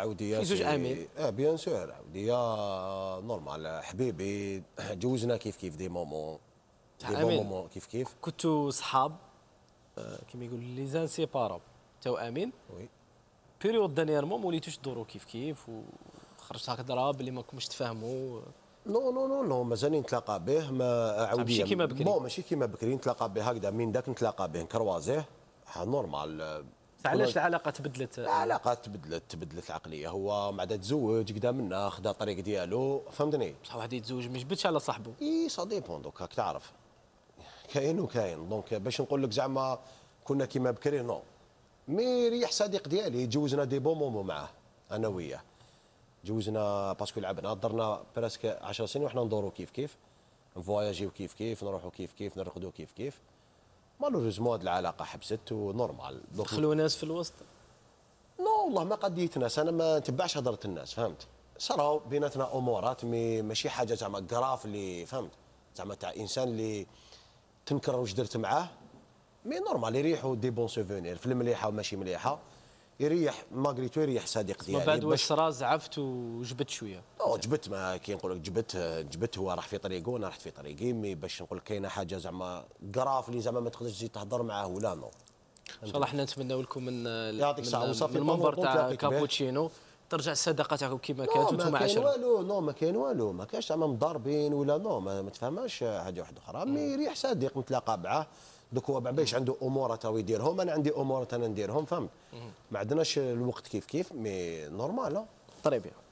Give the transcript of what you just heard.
عودية في زوج عامين اه بيان سور عودية نورمال حبيبي جوزنا كيف كيف دي مومون دي مومون كيف كيف كنتوا صحاب آه، كيما يقول لي تو توامين وي بيريود دانييرمون موليتوش تدوروا كيف كيف وخرجت هكذا بلي ما كنتوش تفاهموا نو نو نو نو مازال نتلاقى به ما عاوديه آه، ماشي كيما بكري بون ماشي كيما بكري نتلاقى به هكذا من داك نتلاقى به نكروازيه نورمال فعلاش العلاقه تبدلت العلاقه تبدلت تبدلت العقليه هو بعد تزوج قدا منا خدا الطريق ديالو فهمتني بصح واحد يتزوج ما يجبدش على صاحبه اي سا ديبون دوك راك تعرف كاين وكاين دونك باش نقول لك زعما كنا كيما بكري نو مي ريح صديق ديالي تزوجنا دي بون مومون معاه انا وياه تزوجنا باسكو لعبنا درنا براسك 10 سنين وحنا ندورو كيف كيف نفواياجيو كيف كيف نروحو كيف كيف نرقدو كيف كيف مالوريزمون هذه العلاقه حبست ونورمال دخلوا ناس في الوسط نو والله ما قديت ناس انا ما نتبعش هضره الناس فهمت صراو بيناتنا امورات مي ماشي حاجه زعما كراف اللي فهمت زعما تاع انسان اللي تنكر واش درت معاه مي نورمال يريحوا دي بون سوفونير في المليحه وماشي مليحه يريح ماغريتو يريح صديقتي من يعني، بعد واش صرا زعفت وجبت شويه او جبت ما كي نقول لك جبت جبت هو راح في طريقه وانا رحت في طريقي مي باش نقول لك كاينه حاجه زعما كراف اللي زعما ما تقدرش تجي تهضر معاه ولا نو ان شاء الله حنا نتمناو لكم من يعطيك الصحه وصافي المنبر تاع كابوتشينو ترجع الصداقه تاعكم كما كانت وانتم ما كاين والو نو ما كاين والو ما كاينش زعما مضاربين ولا نو ما, تفهمهاش حاجه واحده اخرى مي يريح صديق نتلاقى معاه دوك هو بعباش عنده امور تاو يديرهم انا عندي امور انا نديرهم فهمت ما عندناش الوقت كيف كيف مي نورمال طري بيان